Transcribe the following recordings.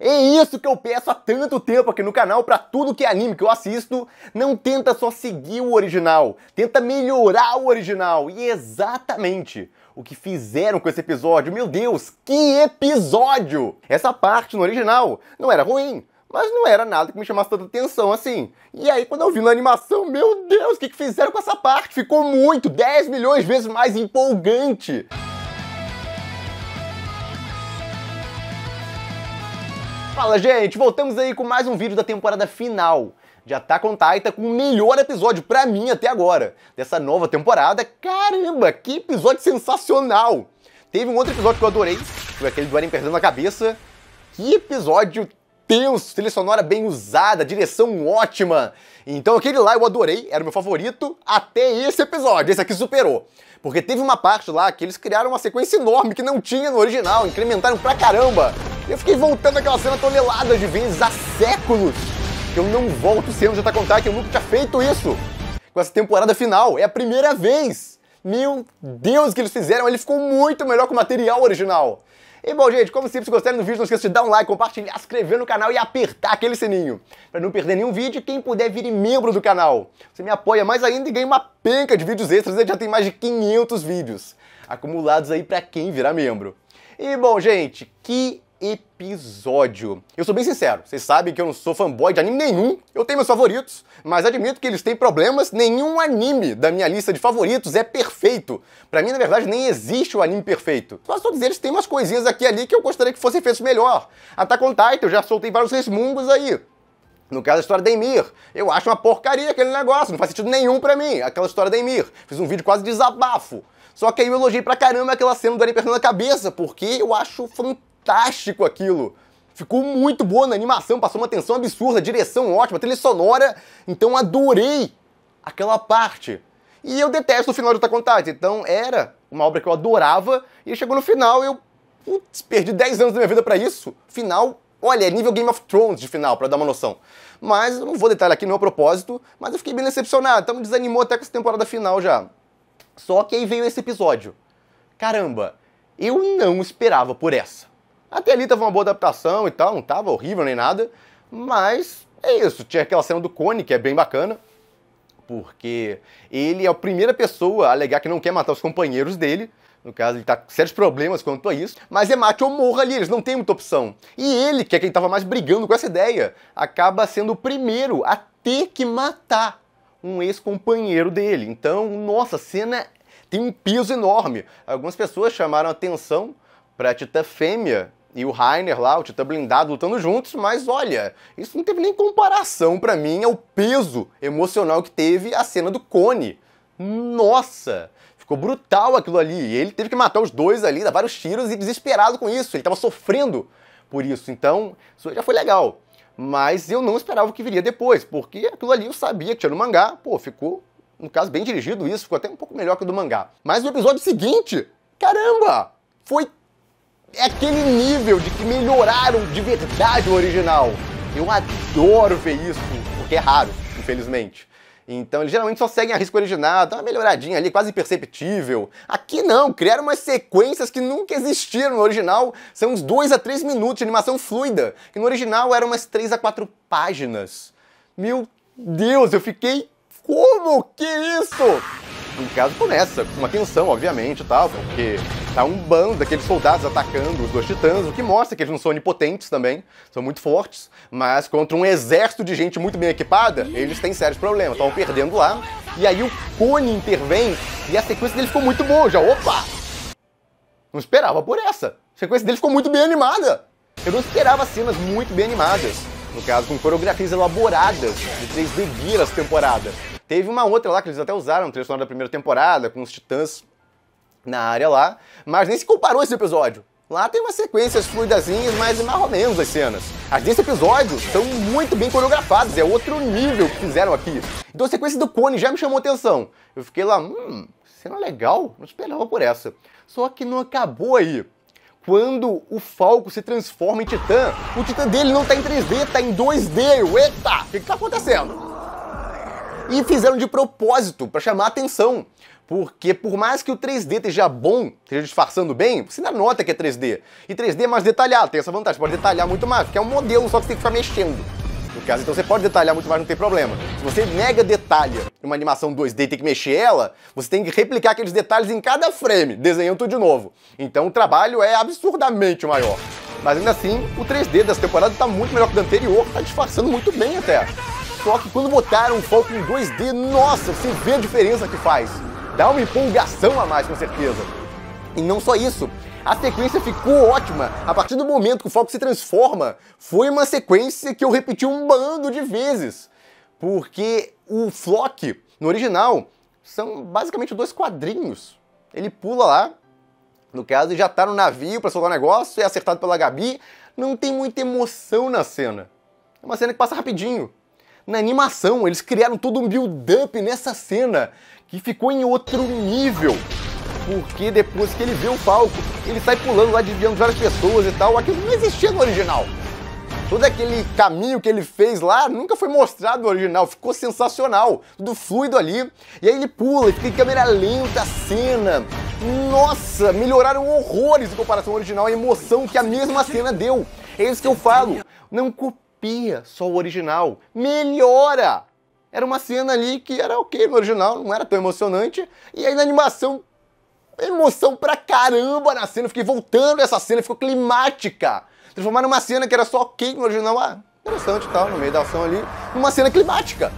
É isso que eu peço há tanto tempo aqui no canal para tudo que é anime que eu assisto. Não tenta só seguir o original, tenta melhorar o original. E é exatamente o que fizeram com esse episódio. Meu Deus, que episódio! Essa parte no original não era ruim, mas não era nada que me chamasse tanta atenção assim. E aí, quando eu vi na animação, meu Deus, o que, que fizeram com essa parte? Ficou muito, 10 milhões de vezes mais empolgante. Fala gente, voltamos aí com mais um vídeo da temporada final de Attack tá on Titan com o melhor episódio pra mim até agora dessa nova temporada. Caramba, que episódio sensacional! Teve um outro episódio que eu adorei, foi aquele do Eren perdendo a cabeça. Que episódio tenso, trilha sonora bem usada, direção ótima. Então aquele lá eu adorei, era o meu favorito até esse episódio, esse aqui superou. Porque teve uma parte lá que eles criaram uma sequência enorme que não tinha no original, incrementaram pra caramba. E eu fiquei voltando aquela cena tonelada de vezes há séculos. Eu não volto sem já tá contar que eu nunca tinha feito isso. Com essa temporada final, é a primeira vez. Meu Deus, que eles fizeram, ele ficou muito melhor que o material original. E bom, gente, como sempre, se gostarem do vídeo, não esqueça de dar um like, compartilhar, se inscrever no canal e apertar aquele sininho. Pra não perder nenhum vídeo, quem puder vire membro do canal. Você me apoia mais ainda e ganha uma penca de vídeos extras, já tem mais de 500 vídeos acumulados aí pra quem virar membro. E bom, gente, que episódio. Eu sou bem sincero, vocês sabem que eu não sou fanboy de anime nenhum, eu tenho meus favoritos, mas admito que eles têm problemas, nenhum anime da minha lista de favoritos é perfeito. Para mim, na verdade, nem existe o um anime perfeito. Mas todos eles têm umas coisinhas aqui ali que eu gostaria que fossem feitos melhor. Attack on Titan, eu já soltei vários resmungos aí. No caso, a história da Emir. Eu acho uma porcaria aquele negócio, não faz sentido nenhum para mim, aquela história da Emir. Fiz um vídeo quase de desabafo. Só que aí eu elogiei pra caramba aquela cena do Annie perdendo a cabeça, porque eu acho fantástico fantástico aquilo. Ficou muito boa na animação, passou uma tensão absurda, direção ótima, trilha sonora. Então adorei aquela parte. E eu detesto o final de Attack on Titan, então era uma obra que eu adorava. E chegou no final eu, putz, perdi 10 anos da minha vida para isso. Final, olha, é nível Game of Thrones de final, para dar uma noção. Mas eu não vou detalhar aqui, no meu é propósito. Mas eu fiquei bem decepcionado, então me desanimou até com essa temporada final já. Só que aí veio esse episódio. Caramba, eu não esperava por essa. Até ali tava uma boa adaptação e tal, não tava horrível nem nada, mas é isso. Tinha aquela cena do Cone, que é bem bacana, porque ele é a primeira pessoa a alegar que não quer matar os companheiros dele. No caso, ele tá com sérios problemas quanto a isso, mas é mate ou morra ali, eles não têm muita opção. E ele, que é quem tava mais brigando com essa ideia, acaba sendo o primeiro a ter que matar um ex-companheiro dele. Então, nossa, a cena tem um peso enorme. Algumas pessoas chamaram atenção para a Tita Fêmea e o Rainer lá, o Titã blindado, lutando juntos, mas olha, isso não teve nem comparação para mim ao peso emocional que teve a cena do Cone. Nossa! Ficou brutal aquilo ali. E ele teve que matar os dois ali, dar vários tiros e desesperado com isso. Ele tava sofrendo por isso. Então, isso já foi legal. Mas eu não esperava o que viria depois, porque aquilo ali eu sabia que tinha no mangá. Pô, ficou, no caso, bem dirigido isso. Ficou até um pouco melhor que o do mangá. Mas o episódio seguinte, caramba! Foi é aquele nível de que melhoraram de verdade o original. Eu adoro ver isso, porque é raro, infelizmente. Então eles geralmente só seguem a risco original, dá uma melhoradinha ali, quase imperceptível. Aqui não, criaram umas sequências que nunca existiram no original. São uns 2 a 3 minutos de animação fluida, que no original eram umas 3 a 4 páginas. Meu Deus, eu fiquei... Como que isso? No caso começa, com uma tensão, obviamente, tal, porque tá um bando daqueles soldados atacando os dois titãs, o que mostra que eles não são onipotentes também, são muito fortes, mas contra um exército de gente muito bem equipada, eles têm sérios problemas, estavam perdendo lá. E aí o Cone intervém e a sequência dele ficou muito boa, já, opa! Não esperava por essa. A sequência dele ficou muito bem animada. Eu não esperava cenas muito bem animadas. No caso, com coreografias elaboradas de 3D Gear essa temporada. Teve uma outra lá que eles até usaram, no sonora da primeira temporada, com os titãs na área lá, mas nem se comparou esse episódio. Lá tem umas sequências fluidazinhas, mas mais ou menos as cenas. As desse episódio são muito bem coreografadas, é outro nível que fizeram aqui. Então a sequência do Cone já me chamou atenção. Eu fiquei lá, hum, cena legal, não esperava por essa. Só que não acabou aí quando o Falco se transforma em Titã, o Titã dele não tá em 3D, tá em 2D. Eita, o que, que tá acontecendo? E fizeram de propósito para chamar atenção. Porque por mais que o 3D esteja bom, esteja disfarçando bem, você ainda nota que é 3D. E 3D é mais detalhado, tem essa vantagem, pode detalhar muito mais, porque é um modelo só que você tem que ficar mexendo. No caso, então você pode detalhar muito mais, não tem problema. Se você mega detalha uma animação 2D e tem que mexer ela, você tem que replicar aqueles detalhes em cada frame, desenhando tudo de novo. Então o trabalho é absurdamente maior. Mas ainda assim, o 3D dessa temporada está muito melhor que o anterior, está disfarçando muito bem até. Só que quando botaram o foco em 2D, nossa, você vê a diferença que faz. Dá uma empolgação a mais, com certeza. E não só isso, a sequência ficou ótima. A partir do momento que o foco se transforma, foi uma sequência que eu repeti um bando de vezes. Porque o Flock, no original, são basicamente dois quadrinhos. Ele pula lá, no caso, já tá no navio para soltar o um negócio, é acertado pela Gabi. Não tem muita emoção na cena. É uma cena que passa rapidinho na animação. Eles criaram todo um build-up nessa cena que ficou em outro nível. Porque depois que ele vê o palco, ele sai pulando lá, desviando várias pessoas e tal. Aquilo não existia no original. Todo aquele caminho que ele fez lá nunca foi mostrado no original, ficou sensacional, tudo fluido ali. E aí ele pula, fica em câmera lenta a cena. Nossa, melhoraram horrores em comparação ao original, a emoção que a mesma cena deu. É isso que eu falo, não copia copia só o original, melhora. Era uma cena ali que era ok no original, não era tão emocionante. E aí na animação, emoção pra caramba na cena. Eu fiquei voltando essa cena, ficou climática. Transformaram uma cena que era só ok no original, ah, interessante e tal, no meio da ação ali, numa cena climática.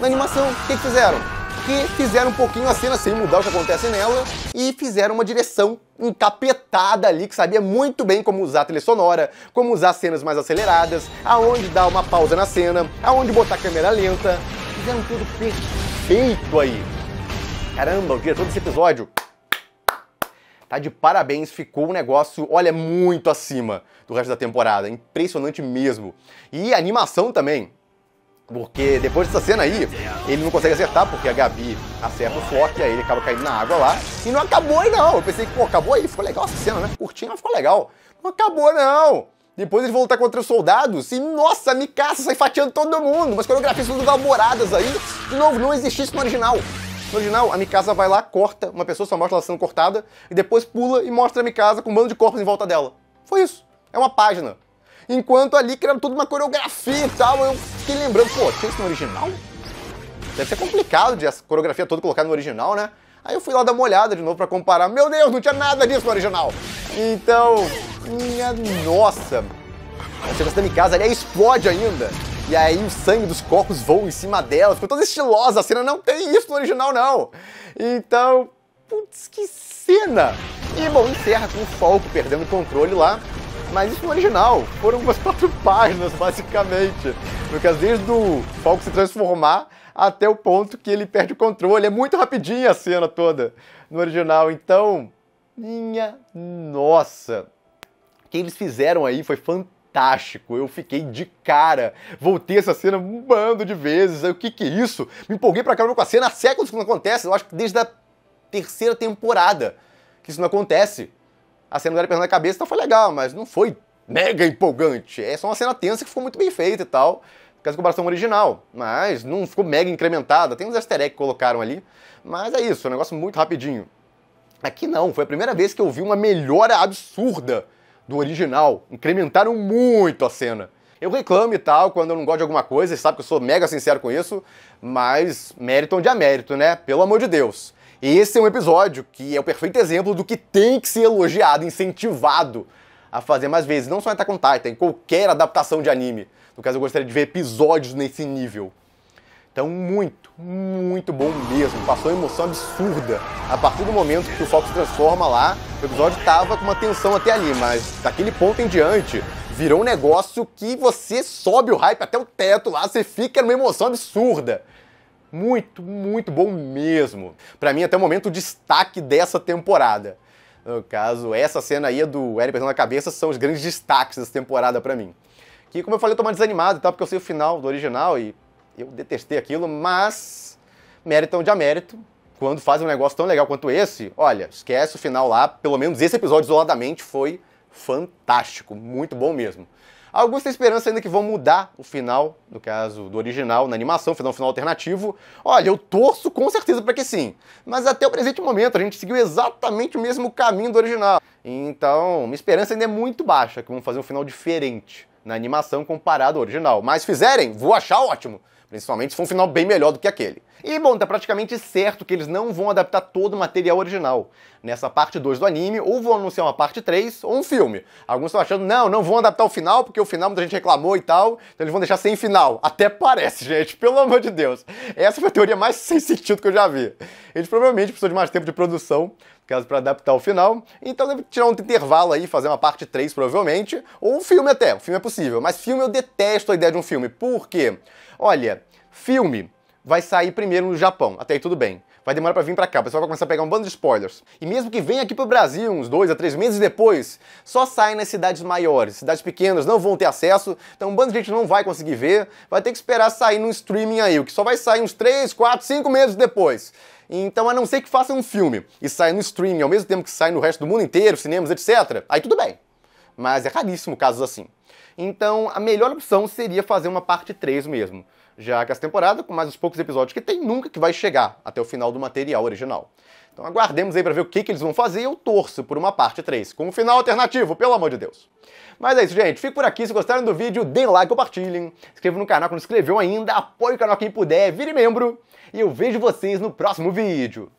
Na animação, o que, que fizeram? que fizeram um pouquinho a cena sem mudar o que acontece nela e fizeram uma direção encapetada ali, que sabia muito bem como usar a trilha sonora, como usar cenas mais aceleradas, aonde dar uma pausa na cena, aonde botar a câmera lenta. Fizeram tudo perfeito aí. Caramba, o diretor desse episódio tá de parabéns, ficou um negócio, olha, muito acima do resto da temporada, impressionante mesmo. E a animação também, porque depois dessa cena aí, ele não consegue acertar, porque a Gabi acerta o Flock, e aí ele acaba caindo na água lá. E não acabou aí não. Eu pensei que, pô, acabou aí, ficou legal essa cena, né? Curtinha, mas ficou legal. Não acabou não. Depois eles voltam contra os soldados e, nossa, me caça, sai fatiando todo mundo. Mas coreografias todas elaboradas aí. De novo, não existe isso no original. No original, a Mikasa vai lá, corta uma pessoa, só mostra ela sendo cortada, e depois pula e mostra a Mikasa com um bando de corpos em volta dela. Foi isso. É uma página. Enquanto ali criaram toda uma coreografia e tal, eu fiquei lembrando, pô, tinha isso no original? Deve ser complicado de a coreografia toda colocar no original, né? Aí eu fui lá dar uma olhada de novo para comparar. Meu Deus, não tinha nada disso no original. Então, minha nossa. Você gastando em casa, ali explode ainda. E aí o sangue dos corpos voa em cima dela. Ficou toda estilosa. A cena não tem isso no original, não. Então, putz, que cena. E, bom, encerra com o Falco perdendo o controle lá mas isso no original. Foram umas quatro páginas, basicamente. às desde o Falco se transformar até o ponto que ele perde o controle. É muito rapidinha a cena toda no original. Então, minha nossa. O que eles fizeram aí foi fantástico. Eu fiquei de cara. Voltei essa cena um bando de vezes. Aí, o que que é isso? Me empolguei pra caramba com a cena há séculos que não acontece. Eu acho que desde a terceira temporada que isso não acontece a cena do cara perdendo a cabeça, então foi legal, mas não foi mega empolgante. É só uma cena tensa que ficou muito bem feita e tal, por causa da comparação é original, mas não ficou mega incrementada. Tem uns easter eggs que colocaram ali, mas é isso, é um negócio muito rapidinho. Aqui não, foi a primeira vez que eu vi uma melhora absurda do original. Incrementaram muito a cena. Eu reclamo e tal quando eu não gosto de alguma coisa, sabe que eu sou mega sincero com isso, mas mérito onde há é mérito, né? Pelo amor de Deus. Esse é um episódio que é o perfeito exemplo do que tem que ser elogiado, incentivado a fazer mais vezes, não só em Attack on Titan, em qualquer adaptação de anime. No caso, eu gostaria de ver episódios nesse nível. Então, muito, muito bom mesmo. Passou uma emoção absurda. A partir do momento que o foco se transforma lá, o episódio tava com uma tensão até ali, mas daquele ponto em diante, virou um negócio que você sobe o hype até o teto lá, você fica numa emoção absurda. Muito, muito bom mesmo. Para mim, até o momento, o destaque dessa temporada. No caso, essa cena aí do Eric pensando a cabeça são os grandes destaques dessa temporada para mim. Que, como eu falei, eu tô mais desanimado e tal, porque eu sei o final do original e eu detestei aquilo, mas mérito onde há mérito. Quando fazem um negócio tão legal quanto esse, olha, esquece o final lá. Pelo menos esse episódio isoladamente foi fantástico, muito bom mesmo têm esperança ainda que vão mudar o final, no caso do original, na animação, final, final alternativo. Olha, eu torço com certeza para que sim, mas até o presente momento a gente seguiu exatamente o mesmo caminho do original. Então, minha esperança ainda é muito baixa que vão fazer um final diferente na animação comparado ao original. Mas fizerem, vou achar ótimo principalmente se for um final bem melhor do que aquele. E bom, tá praticamente certo que eles não vão adaptar todo o material original. Nessa parte 2 do anime, ou vão anunciar uma parte 3 ou um filme. Alguns estão achando, não, não vão adaptar o final, porque o final muita gente reclamou e tal, então eles vão deixar sem final. Até parece, gente, pelo amor de Deus. Essa foi a teoria mais sem sentido que eu já vi. Eles provavelmente precisam de mais tempo de produção, caso para adaptar o final. Então deve tirar um intervalo aí, fazer uma parte 3 provavelmente, ou um filme até, o filme é possível. Mas filme eu detesto a ideia de um filme. Por quê? olha, filme vai sair primeiro no Japão, até aí tudo bem. Vai demorar para vir para cá, o pessoal vai começar a pegar um bando de spoilers. E mesmo que venha aqui pro Brasil uns dois a três meses depois, só sai nas cidades maiores. Cidades pequenas não vão ter acesso, então um bando de gente não vai conseguir ver, vai ter que esperar sair no streaming aí, o que só vai sair uns três, quatro, cinco meses depois. Então, a não ser que faça um filme e saia no streaming ao mesmo tempo que sai no resto do mundo inteiro, cinemas, etc., aí tudo bem mas é raríssimo casos assim. Então, a melhor opção seria fazer uma parte 3 mesmo, já que essa temporada, com mais os poucos episódios que tem, nunca que vai chegar até o final do material original. Então aguardemos aí para ver o que, que eles vão fazer e eu torço por uma parte 3, com um final alternativo, pelo amor de Deus. Mas é isso, gente. Fico por aqui. Se gostaram do vídeo, deem like, compartilhem. inscrevam no canal que não se inscreveu ainda, apoie o canal quem puder, vire membro. E eu vejo vocês no próximo vídeo.